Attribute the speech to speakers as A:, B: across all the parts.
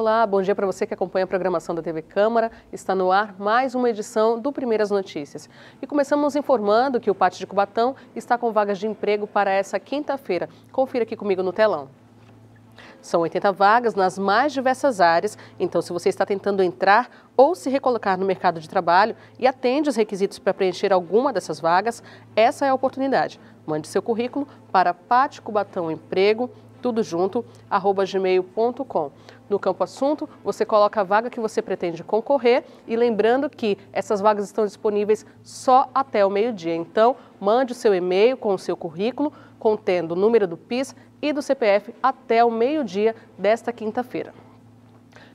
A: Olá, bom dia para você que acompanha a programação da TV Câmara. Está no ar mais uma edição do Primeiras Notícias. E começamos informando que o Pátio de Cubatão está com vagas de emprego para essa quinta-feira. Confira aqui comigo no telão. São 80 vagas nas mais diversas áreas, então se você está tentando entrar ou se recolocar no mercado de trabalho e atende os requisitos para preencher alguma dessas vagas, essa é a oportunidade. Mande seu currículo para paticubatãoemprego.com tudo junto, arroba gmail.com. No campo assunto, você coloca a vaga que você pretende concorrer e lembrando que essas vagas estão disponíveis só até o meio-dia. Então, mande o seu e-mail com o seu currículo, contendo o número do PIS e do CPF até o meio-dia desta quinta-feira.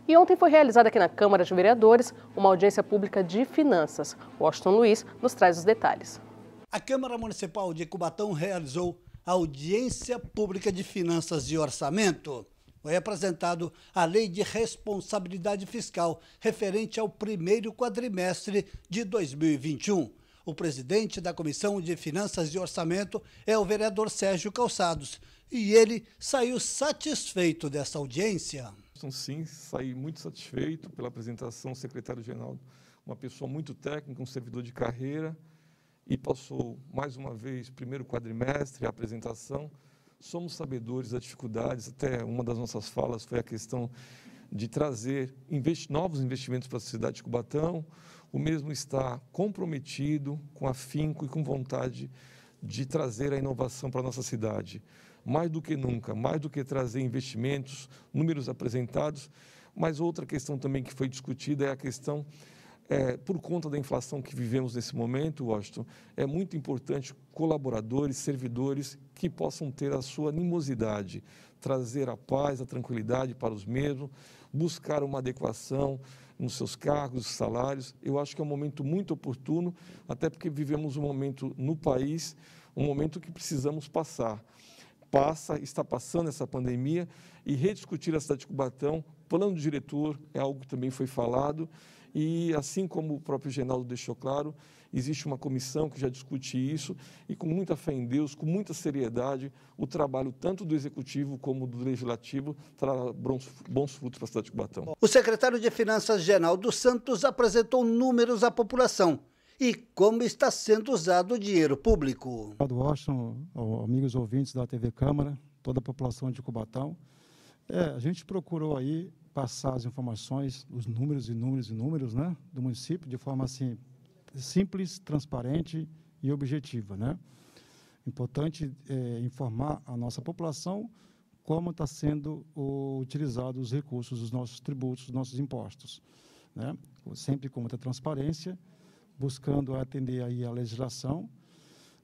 A: E ontem foi realizada aqui na Câmara de Vereadores uma audiência pública de finanças. Washington Luiz nos traz os detalhes.
B: A Câmara Municipal de Cubatão realizou audiência pública de finanças e orçamento, foi apresentado a Lei de Responsabilidade Fiscal referente ao primeiro quadrimestre de 2021. O presidente da Comissão de Finanças e Orçamento é o vereador Sérgio Calçados e ele saiu satisfeito dessa audiência. Sim, saí
C: muito satisfeito pela apresentação, secretário-geral, uma pessoa muito técnica, um servidor de carreira e passou mais uma vez, primeiro quadrimestre, a apresentação. Somos sabedores das dificuldades, até uma das nossas falas foi a questão de trazer investi novos investimentos para a cidade de Cubatão. O mesmo está comprometido, com afinco e com vontade de trazer a inovação para a nossa cidade. Mais do que nunca, mais do que trazer investimentos, números apresentados, mas outra questão também que foi discutida é a questão é, por conta da inflação que vivemos nesse momento, Washington, é muito importante colaboradores, servidores que possam ter a sua animosidade, trazer a paz, a tranquilidade para os mesmos, buscar uma adequação nos seus cargos, salários. Eu acho que é um momento muito oportuno, até porque vivemos um momento no país, um momento que precisamos passar. Passa, está passando essa pandemia e rediscutir a cidade de Cubatão, plano diretor é algo que também foi falado e, assim como o próprio Genaldo deixou claro, existe uma comissão que já discute isso e, com muita fé em Deus, com muita seriedade, o trabalho tanto do Executivo como do Legislativo trará bons frutos para a cidade de Cubatão.
B: O secretário de Finanças, Genaldo Santos, apresentou números à população e como está sendo usado o dinheiro público.
D: Obrigado, Washington, amigos ouvintes da TV Câmara, toda a população de Cubatão. É,
B: a gente procurou aí passar
D: as informações, os números e números e números né, do município de forma assim, simples, transparente e objetiva. Né? Importante é, informar a nossa população como está sendo o, utilizado os recursos, os nossos tributos, os nossos impostos. Né? Sempre com muita transparência, buscando atender aí a legislação,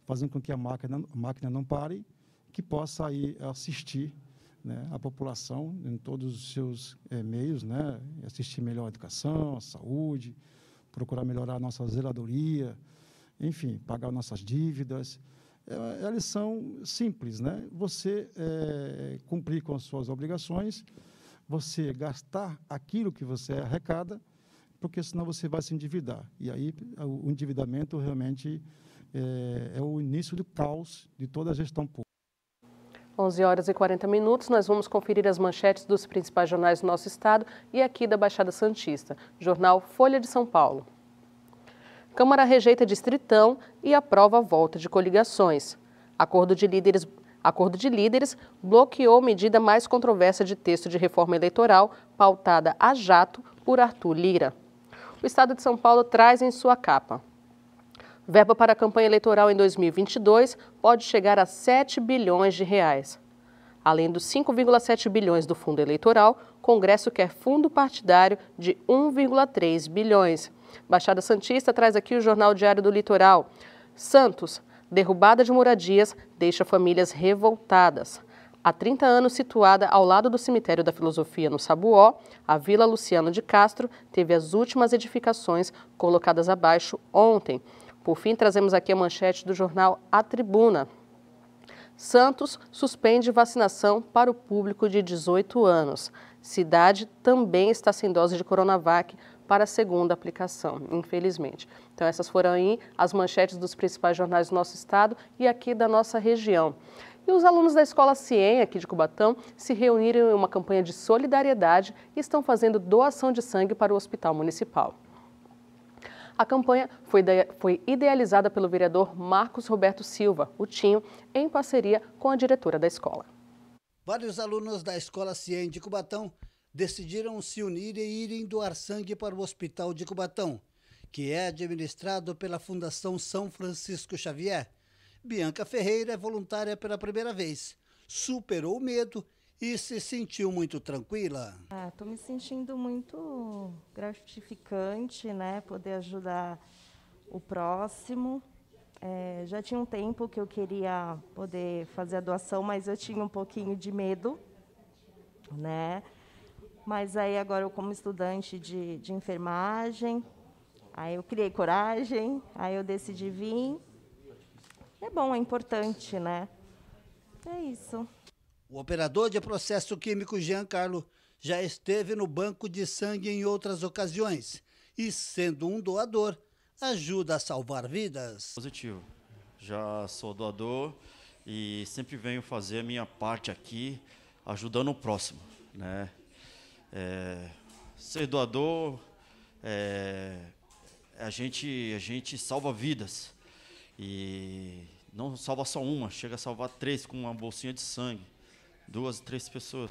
D: fazendo com que a máquina, a máquina não pare, que possa aí assistir né, a população em todos os seus é, meios, né, assistir melhor a educação, a saúde, procurar melhorar a nossa zeladoria, enfim, pagar nossas dívidas. É, é a lição simples, né? Você é, cumprir com as suas obrigações, você gastar aquilo que você arrecada, porque senão você vai se endividar. E aí o endividamento realmente é, é o início do caos de toda a gestão pública.
A: 11 horas e 40 minutos, nós vamos conferir as manchetes dos principais jornais do nosso estado e aqui da Baixada Santista. Jornal Folha de São Paulo. Câmara rejeita distritão e aprova a volta de coligações. Acordo de líderes Acordo de líderes bloqueou medida mais controversa de texto de reforma eleitoral, pautada a jato por Arthur Lira. O Estado de São Paulo traz em sua capa Verba para a campanha eleitoral em 2022 pode chegar a 7 bilhões de reais. Além dos 5,7 bilhões do fundo eleitoral, o Congresso quer fundo partidário de 1,3 bilhões. Baixada Santista traz aqui o Jornal Diário do Litoral. Santos, derrubada de moradias deixa famílias revoltadas. Há 30 anos situada ao lado do Cemitério da Filosofia no Sabuó, a Vila Luciano de Castro teve as últimas edificações colocadas abaixo ontem. Por fim, trazemos aqui a manchete do jornal A Tribuna. Santos suspende vacinação para o público de 18 anos. Cidade também está sem dose de Coronavac para a segunda aplicação, infelizmente. Então essas foram aí as manchetes dos principais jornais do nosso estado e aqui da nossa região. E os alunos da Escola Cien, aqui de Cubatão, se reuniram em uma campanha de solidariedade e estão fazendo doação de sangue para o Hospital Municipal. A campanha foi idealizada pelo vereador Marcos Roberto Silva, o Tinho, em parceria com a diretora da escola.
B: Vários alunos da Escola Cien de Cubatão decidiram se unir e irem doar sangue para o Hospital de Cubatão, que é administrado pela Fundação São Francisco Xavier. Bianca Ferreira é voluntária pela primeira vez, superou o medo e se sentiu muito tranquila?
E: Estou ah, me sentindo muito gratificante, né? Poder ajudar o próximo. É, já tinha um tempo que eu queria poder fazer a doação, mas eu tinha um pouquinho de medo, né? Mas aí agora eu como estudante de, de enfermagem, aí eu criei coragem, aí eu decidi vir. É bom, é importante, né? É isso.
B: O operador de processo químico Giancarlo já esteve no banco de sangue em outras ocasiões e, sendo um doador, ajuda a salvar vidas. Positivo. Já sou doador e sempre venho fazer a minha parte aqui, ajudando o próximo. Né? É, ser doador, é, a, gente, a gente salva vidas. E não salva só uma, chega a salvar três com uma bolsinha de sangue duas, três pessoas.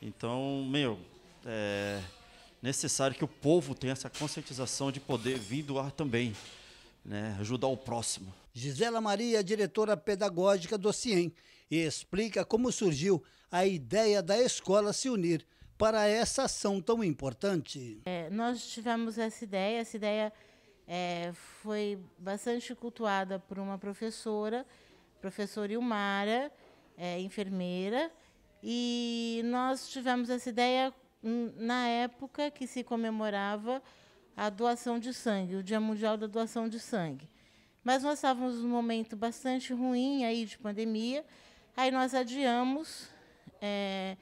B: Então, meu, é necessário que o povo tenha essa conscientização de poder vir doar também, né? ajudar o próximo. Gisela Maria, diretora pedagógica do CIEM, explica como surgiu a ideia da escola se unir para essa ação tão importante.
A: É, nós tivemos essa ideia, essa ideia é, foi bastante cultuada por uma professora, professora Ilmara, é, enfermeira, e nós tivemos essa ideia hum, na época que se comemorava a doação de sangue, o Dia Mundial da Doação de Sangue. Mas nós estávamos num momento bastante ruim aí de pandemia, aí nós adiamos, é,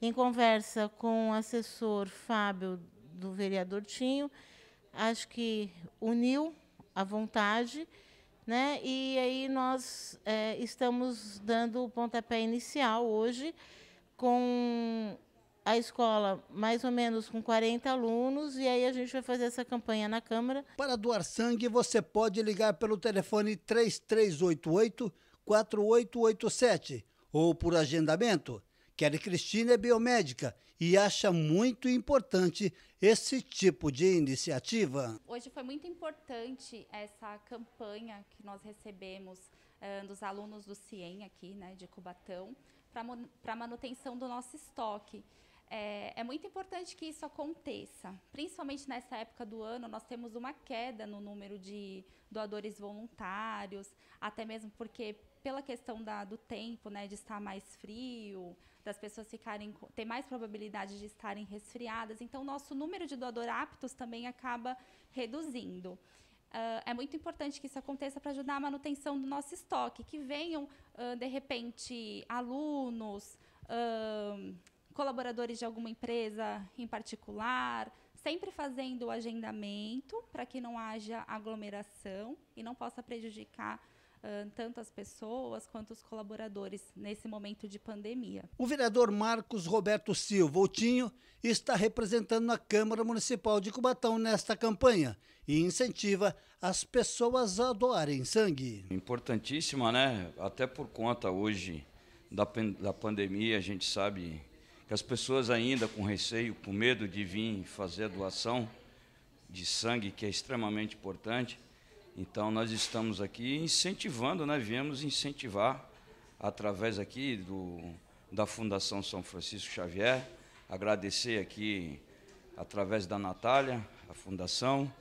A: em conversa com o assessor Fábio do vereador Tinho, acho que uniu a vontade né? E aí nós é, estamos dando o pontapé inicial hoje com a escola mais ou menos com 40 alunos e aí a gente vai fazer essa campanha na Câmara. Para doar sangue, você pode
B: ligar pelo telefone 3388 4887 ou por agendamento. Kelly Cristina é biomédica e acha muito importante esse tipo de iniciativa?
E: Hoje foi muito importante essa campanha que nós recebemos uh, dos alunos do CIEM aqui, né, de Cubatão, para a manutenção do nosso estoque. É, é, muito importante que isso aconteça, principalmente nessa época do ano, nós temos uma queda no número de doadores voluntários, até mesmo porque pela questão da, do tempo, né, de estar mais frio, das pessoas ficarem ter mais probabilidade de estarem resfriadas. Então, nosso número de doador aptos também acaba reduzindo. Uh, é muito importante que isso aconteça para ajudar a manutenção do nosso estoque, que venham, uh, de repente, alunos, uh, colaboradores de alguma empresa em particular, sempre fazendo o agendamento para que não haja aglomeração e não possa prejudicar tanto as pessoas quanto os colaboradores nesse momento de pandemia.
B: O vereador Marcos Roberto Silva Outinho está representando a Câmara Municipal de Cubatão nesta campanha e incentiva as pessoas
F: a doarem sangue. Importantíssima, né? Até por conta hoje da, da pandemia, a gente sabe que as pessoas ainda com receio, com medo de vir fazer a doação de sangue, que é extremamente importante. Então, nós estamos aqui incentivando, né? viemos incentivar através aqui do, da Fundação São Francisco Xavier, agradecer aqui através da Natália, a Fundação,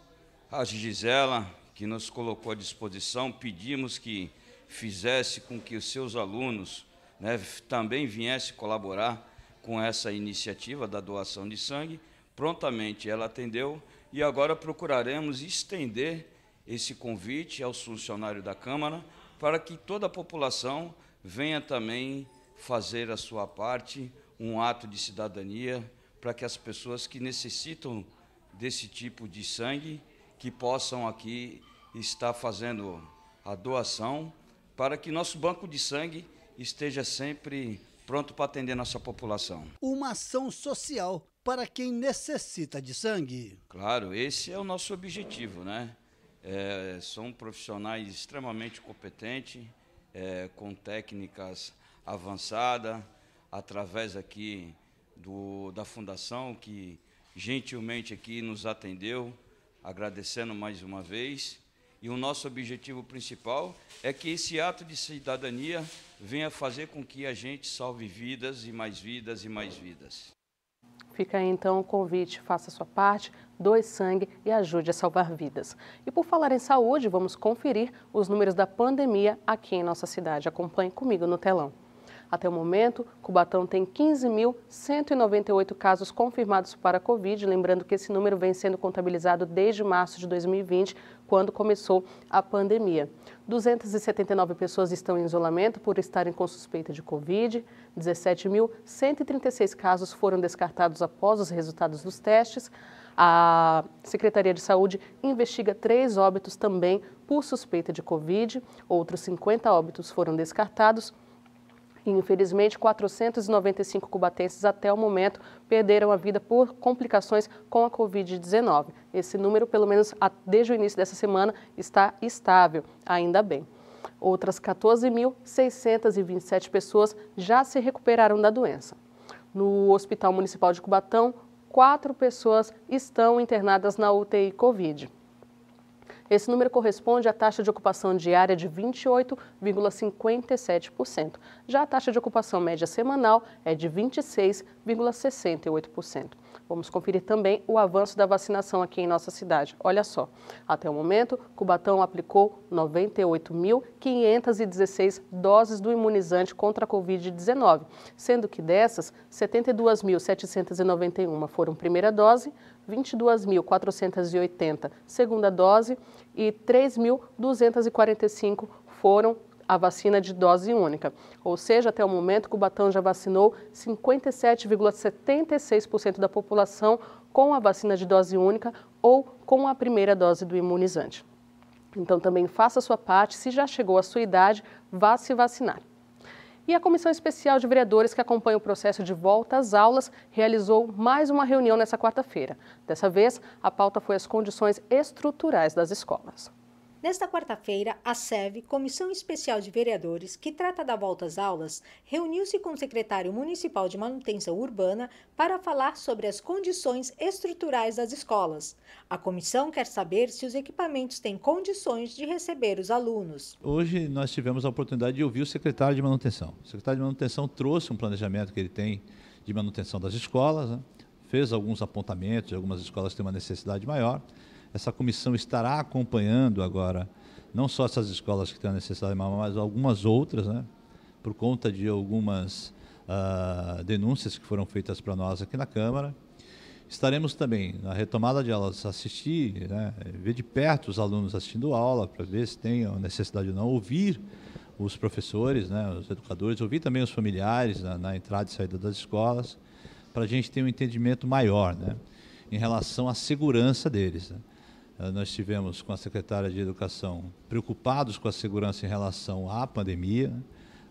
F: a Gisela, que nos colocou à disposição, pedimos que fizesse com que os seus alunos né, também viessem colaborar com essa iniciativa da doação de sangue. Prontamente ela atendeu e agora procuraremos estender esse convite aos funcionários da Câmara para que toda a população venha também fazer a sua parte, um ato de cidadania para que as pessoas que necessitam desse tipo de sangue que possam aqui estar fazendo a doação para que nosso banco de sangue esteja sempre pronto para atender nossa população.
B: Uma ação social para quem necessita de sangue.
F: Claro, esse é o nosso objetivo, né? É, são profissionais extremamente competentes, é, com técnicas avançadas, através aqui do, da fundação que gentilmente aqui nos atendeu, agradecendo mais uma vez. E o nosso objetivo principal é que esse ato de cidadania venha fazer com que a gente salve vidas e mais vidas e mais vidas.
A: Fica aí, então o convite, faça a sua parte, doe sangue e ajude a salvar vidas. E por falar em saúde, vamos conferir os números da pandemia aqui em nossa cidade. Acompanhe comigo no telão. Até o momento, Cubatão tem 15.198 casos confirmados para a Covid, lembrando que esse número vem sendo contabilizado desde março de 2020, quando começou a pandemia. 279 pessoas estão em isolamento por estarem com suspeita de Covid, 17.136 casos foram descartados após os resultados dos testes. A Secretaria de Saúde investiga três óbitos também por suspeita de Covid, outros 50 óbitos foram descartados. infelizmente, 495 cubatenses até o momento perderam a vida por complicações com a Covid-19. Esse número, pelo menos desde o início dessa semana, está estável, ainda bem. Outras 14.627 pessoas já se recuperaram da doença. No Hospital Municipal de Cubatão, quatro pessoas estão internadas na UTI Covid. Esse número corresponde à taxa de ocupação diária de 28,57%. Já a taxa de ocupação média semanal é de 26,68%. Vamos conferir também o avanço da vacinação aqui em nossa cidade. Olha só, até o momento, Cubatão aplicou 98.516 doses do imunizante contra a Covid-19, sendo que dessas, 72.791 foram primeira dose, 22.480 segunda dose e 3.245 foram a vacina de dose única. Ou seja, até o momento, Cubatão já vacinou 57,76% da população com a vacina de dose única ou com a primeira dose do imunizante. Então também faça a sua parte, se já chegou à sua idade, vá se vacinar. E a Comissão Especial de Vereadores que acompanha o processo de volta às aulas realizou mais uma reunião nessa quarta-feira. Dessa vez, a pauta foi as condições estruturais das escolas.
E: Nesta quarta-feira, a SEV, Comissão Especial de Vereadores, que trata da volta às aulas, reuniu-se com o secretário municipal de Manutenção Urbana para falar sobre as condições estruturais das escolas. A comissão quer saber se os equipamentos têm condições de receber os alunos.
G: Hoje nós tivemos a oportunidade de ouvir o secretário de Manutenção. O secretário de Manutenção trouxe um planejamento que ele tem de manutenção das escolas, né? fez alguns apontamentos de algumas escolas que têm uma necessidade maior. Essa comissão estará acompanhando agora não só essas escolas que têm a necessidade de mamar, mas algumas outras, né? Por conta de algumas uh, denúncias que foram feitas para nós aqui na Câmara. Estaremos também na retomada de aulas assistir, né? ver de perto os alunos assistindo aula, para ver se tem necessidade ou não, ouvir os professores, né? os educadores, ouvir também os familiares na, na entrada e saída das escolas, para a gente ter um entendimento maior né? em relação à segurança deles. Né? Eh, nós tivemos com a secretária de Educação preocupados com a segurança em relação à pandemia,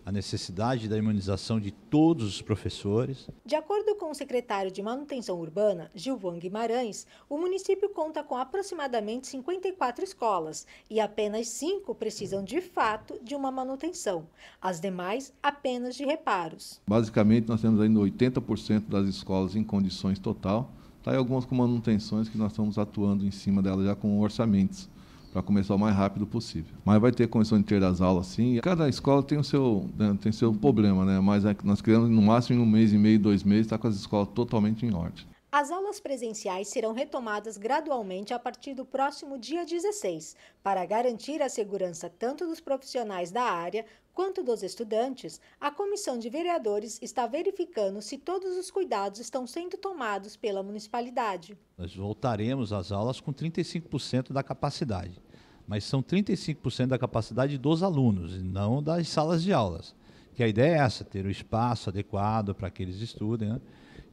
G: a necessidade da imunização de todos os professores.
E: De acordo com o secretário de Manutenção Urbana, Gilvan Guimarães, o município conta com aproximadamente 54 escolas e apenas cinco precisam de fato de uma manutenção, as demais apenas de reparos.
C: Basicamente, nós temos ainda 80% das escolas em condições total Tá aí algumas manutenções que nós estamos atuando em cima dela já com orçamentos para começar o mais rápido possível. Mas vai ter condição de ter as aulas sim. Cada escola tem o seu, né, tem seu problema, né? Mas é nós queremos no máximo em um mês e meio, dois meses, estar tá com as escolas totalmente em ordem.
E: As aulas presenciais serão retomadas gradualmente a partir do próximo dia 16, para garantir a segurança tanto dos profissionais da área Quanto dos estudantes, a comissão de vereadores está verificando se todos os cuidados estão sendo tomados pela municipalidade.
G: Nós voltaremos às aulas com 35% da capacidade, mas são 35% da capacidade dos alunos e não das salas de aulas. Que a ideia é essa, ter o espaço adequado para que eles estudem, né?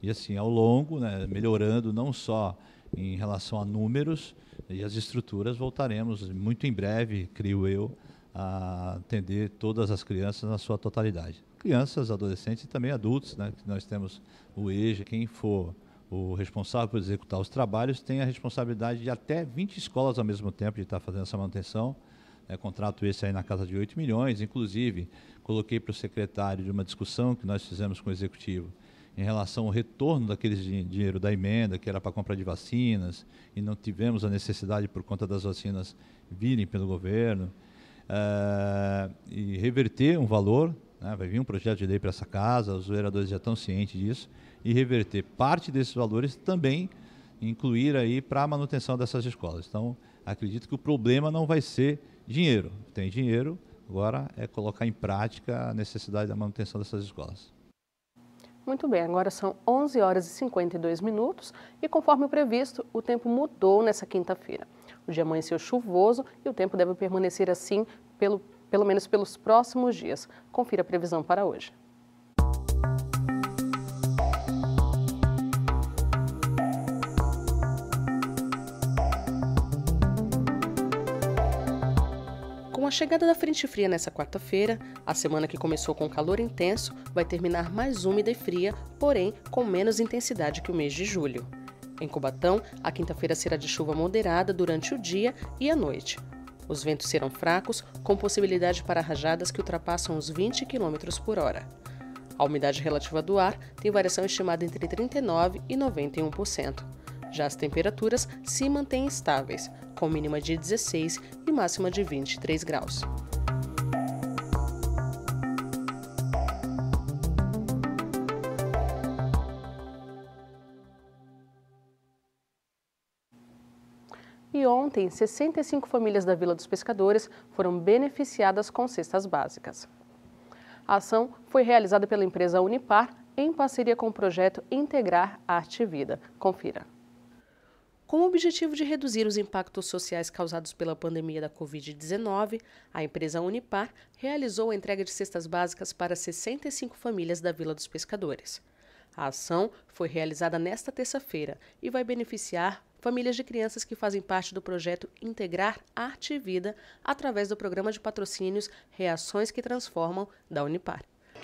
G: e assim ao longo, né, melhorando não só em relação a números e as estruturas, voltaremos muito em breve, creio eu, a atender todas as crianças na sua totalidade. Crianças, adolescentes e também adultos, né? Nós temos o EJA, quem for o responsável por executar os trabalhos tem a responsabilidade de até 20 escolas ao mesmo tempo de estar fazendo essa manutenção. É, contrato esse aí na casa de 8 milhões, inclusive coloquei para o secretário de uma discussão que nós fizemos com o executivo em relação ao retorno daquele dinheiro da emenda, que era para compra de vacinas, e não tivemos a necessidade por conta das vacinas virem pelo governo uh, e reverter um valor. Né? Vai vir um projeto de lei para essa casa, os vereadores já estão cientes disso, e reverter parte desses valores também incluir aí para a manutenção dessas escolas. Então, acredito que o problema não vai ser dinheiro. Tem dinheiro, agora é colocar em prática a necessidade da manutenção dessas escolas.
A: Muito bem, agora são 11 horas e 52 minutos e, conforme o previsto, o tempo mudou nessa quinta-feira. O dia amanheceu chuvoso e o tempo deve permanecer assim pelo, pelo menos pelos próximos dias. Confira a previsão para hoje. Com a chegada da frente fria nessa quarta-feira, a semana que começou com calor intenso vai terminar mais úmida e fria, porém com menos intensidade que o mês de julho. Em Cubatão, a quinta-feira será de chuva moderada durante o dia e a noite. Os ventos serão fracos, com possibilidade para rajadas que ultrapassam os 20 km por hora. A umidade relativa do ar tem variação estimada entre 39% e 91%. Já as temperaturas se mantêm estáveis, com mínima de 16 e máxima de 23 graus. e ontem 65 famílias da Vila dos Pescadores foram beneficiadas com cestas básicas. A ação foi realizada pela empresa Unipar em parceria com o projeto Integrar Arte e Vida. Confira. Com o objetivo de reduzir os impactos sociais causados pela pandemia da Covid-19, a empresa Unipar realizou a entrega de cestas básicas para 65 famílias da Vila dos Pescadores. A ação foi realizada nesta terça-feira e vai beneficiar famílias de crianças que fazem parte do projeto Integrar Arte e Vida através do programa de patrocínios Reações que Transformam da Unipar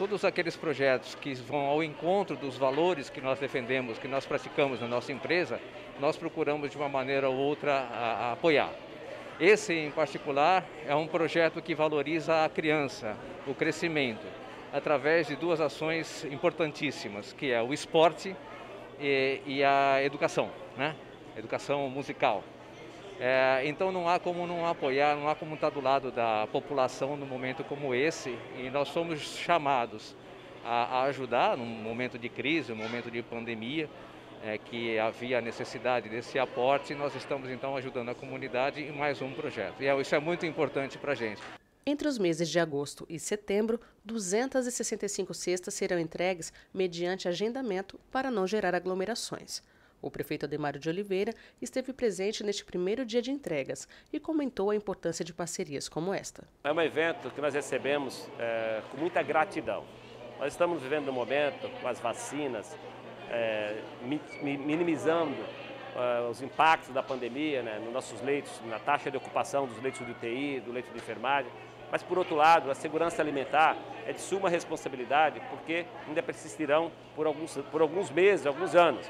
E: todos aqueles projetos que vão ao encontro dos valores que nós defendemos, que nós praticamos na nossa empresa, nós procuramos de uma maneira ou outra a, a apoiar. Esse, em particular, é um projeto que valoriza a criança, o crescimento, através de duas ações importantíssimas, que é o esporte e, e a educação, né? educação musical. É, então não há como não apoiar, não há como estar tá do lado da população num momento como esse. E nós somos chamados a, a ajudar num momento de crise, num momento de pandemia, é, que havia a necessidade desse aporte. E Nós estamos então ajudando a comunidade em mais um projeto. E é, isso é muito importante para a gente.
A: Entre os meses de agosto e setembro, 265 cestas serão entregues mediante agendamento para não gerar aglomerações. O prefeito Ademário de Oliveira esteve presente neste primeiro dia de entregas e comentou a importância de parcerias como esta.
F: É um evento que nós recebemos é, com muita gratidão. Nós estamos vivendo um momento com as vacinas, é, minimizando é, os impactos da pandemia né, nos nossos leitos, na taxa de ocupação dos leitos de UTI, do leito de enfermagem. Mas, por outro lado, a segurança alimentar é de suma responsabilidade, porque ainda persistirão por alguns, por alguns meses, alguns anos.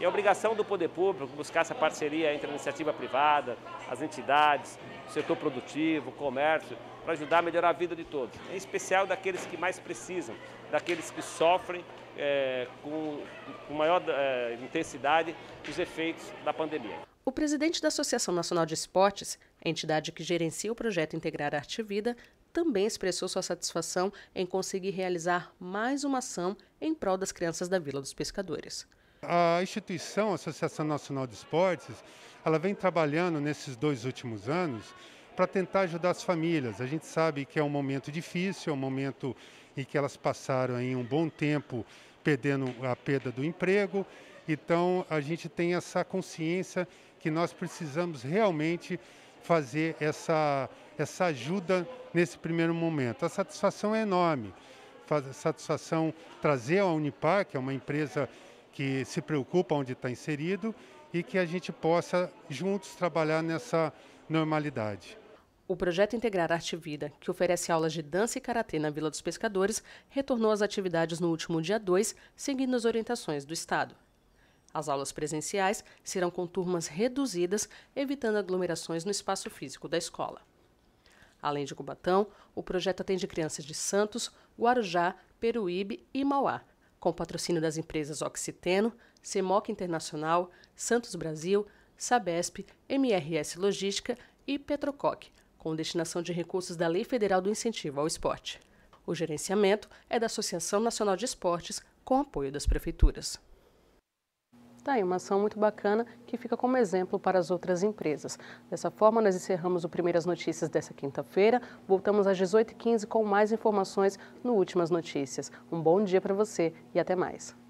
F: E é obrigação do poder público buscar essa parceria entre a iniciativa privada, as entidades, o setor produtivo, o comércio, para ajudar a melhorar a vida de todos, em especial daqueles que mais precisam, daqueles que sofrem é, com, com, maior é, intensidade os efeitos da
A: pandemia. O presidente da Associação Nacional de Esportes, entidade que gerencia o projeto Integrar Arte e Vida, também expressou sua satisfação em conseguir realizar mais uma ação em prol das crianças da Vila dos Pescadores.
D: A instituição, a Associação Nacional de Esportes, ela vem trabalhando nesses dois últimos anos para tentar ajudar as famílias. A gente sabe que é um momento difícil, é um momento em que elas passaram aí um bom tempo perdendo a perda do emprego. Então, a gente tem essa consciência que nós precisamos realmente fazer essa, essa ajuda nesse primeiro momento. A satisfação é enorme. Faz, satisfação trazer a Unipar, que é uma empresa que se preocupa onde está inserido e que a gente possa juntos trabalhar nessa normalidade.
A: O projeto Integrar Arte Vida, que oferece aulas de dança e karatê na Vila dos Pescadores, retornou às atividades no último dia 2, seguindo as orientações do Estado. As aulas presenciais serão com turmas reduzidas, evitando aglomerações no espaço físico da escola. Além de Cubatão, o projeto atende crianças de Santos, Guarujá, Peruíbe e Mauá, com patrocínio das empresas Oxiteno, Semoc Internacional, Santos Brasil, Sabesp, MRS Logística e Petrococ, com destinação de recursos da Lei Federal do Incentivo ao Esporte. O gerenciamento é da Associação Nacional de Esportes, com apoio das prefeituras. Está aí uma ação muito bacana que fica como exemplo para as outras empresas. Dessa forma, nós encerramos o Primeiras Notícias dessa quinta-feira. Voltamos às 18h15 com mais informações no Últimas Notícias. Um bom dia para você e até mais.